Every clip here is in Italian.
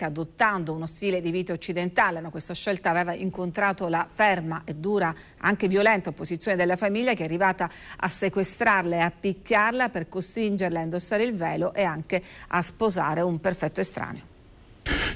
adottando uno stile di vita occidentale, ma questa scelta aveva incontrato la ferma e dura, anche violenta opposizione della famiglia che è arrivata a sequestrarla e a picchiarla per costringerla a indossare il velo e anche a sposare un perfetto estraneo.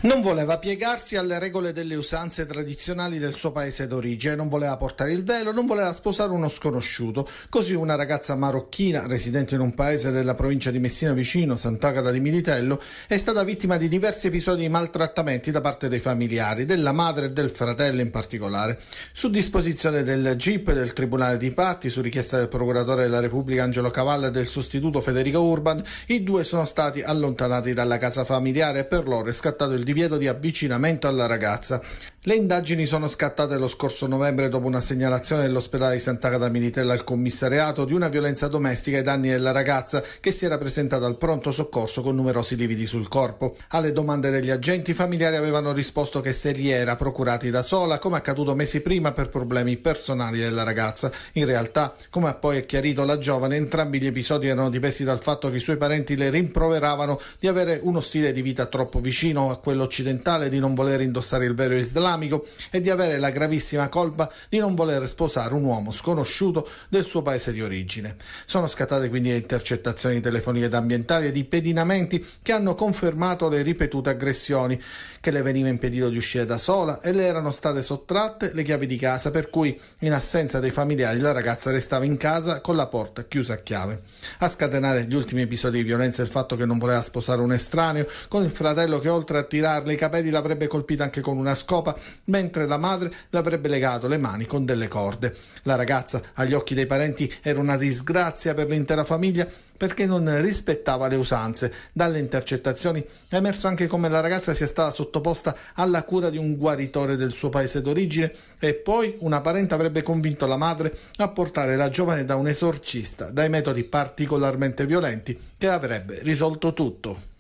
Non voleva piegarsi alle regole delle usanze tradizionali del suo paese d'origine, non voleva portare il velo, non voleva sposare uno sconosciuto. Così una ragazza marocchina, residente in un paese della provincia di Messina vicino, Sant'Agata di Militello, è stata vittima di diversi episodi di maltrattamenti da parte dei familiari, della madre e del fratello in particolare. Su disposizione del GIP del Tribunale di Patti, su richiesta del procuratore della Repubblica Angelo Cavalla e del sostituto Federico Urban, i due sono stati allontanati dalla casa familiare e per loro è scattato il divorzio divieto di avvicinamento alla ragazza. Le indagini sono scattate lo scorso novembre dopo una segnalazione dell'ospedale di Sant'Agata Militella al commissariato di una violenza domestica ai danni della ragazza che si era presentata al pronto soccorso con numerosi lividi sul corpo. Alle domande degli agenti, i familiari avevano risposto che se li era procurati da sola, come accaduto mesi prima per problemi personali della ragazza. In realtà, come ha poi chiarito la giovane, entrambi gli episodi erano dipesi dal fatto che i suoi parenti le rimproveravano di avere uno stile di vita troppo vicino a quello occidentale, di non voler indossare il vero Islam islamico e di avere la gravissima colpa di non voler sposare un uomo sconosciuto del suo paese di origine. Sono scattate quindi intercettazioni telefoniche ed ambientali e di pedinamenti che hanno confermato le ripetute aggressioni, che le veniva impedito di uscire da sola e le erano state sottratte le chiavi di casa, per cui in assenza dei familiari la ragazza restava in casa con la porta chiusa a chiave. A scatenare gli ultimi episodi di violenza il fatto che non voleva sposare un estraneo, con il fratello che oltre a tirarle i capelli l'avrebbe colpita anche con una scopa mentre la madre le avrebbe legato le mani con delle corde. La ragazza, agli occhi dei parenti, era una disgrazia per l'intera famiglia perché non rispettava le usanze. Dalle intercettazioni è emerso anche come la ragazza sia stata sottoposta alla cura di un guaritore del suo paese d'origine e poi una parente avrebbe convinto la madre a portare la giovane da un esorcista dai metodi particolarmente violenti che avrebbe risolto tutto.